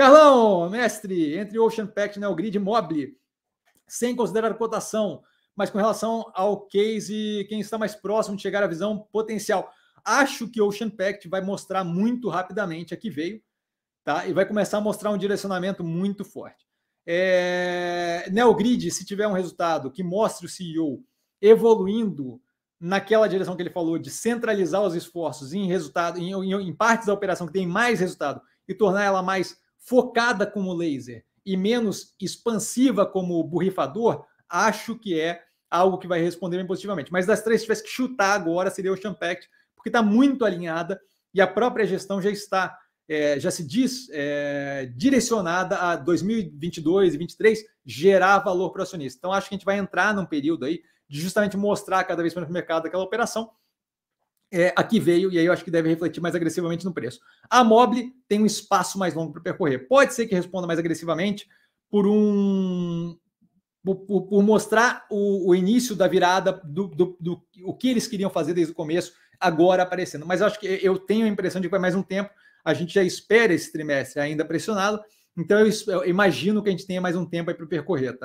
Carlão, mestre, entre Ocean Pact e Neogrid Mobile, sem considerar cotação, mas com relação ao case, quem está mais próximo de chegar à visão potencial. Acho que Ocean Pact vai mostrar muito rapidamente a que veio, tá? E vai começar a mostrar um direcionamento muito forte. É... Neogrid, se tiver um resultado que mostre o CEO evoluindo naquela direção que ele falou de centralizar os esforços em resultado, em, em, em partes da operação que tem mais resultado e tornar ela mais focada como laser e menos expansiva como borrifador, acho que é algo que vai responder bem positivamente. Mas das três, se tivesse que chutar agora, seria o Champact, porque está muito alinhada e a própria gestão já está, é, já se diz, é, direcionada a 2022 e 2023 gerar valor para o acionista. Então, acho que a gente vai entrar num período aí de justamente mostrar cada vez mais no mercado aquela operação é, aqui veio, e aí eu acho que deve refletir mais agressivamente no preço. A Mobile tem um espaço mais longo para percorrer. Pode ser que responda mais agressivamente por um. Por, por, mostrar o, o, início da virada do, do, do, o que eles queriam fazer desde o começo, agora aparecendo. Mas eu acho que eu tenho a impressão de que vai mais um tempo. A gente já espera esse trimestre ainda pressionado. Então eu, eu imagino que a gente tenha mais um tempo aí para percorrer, tá?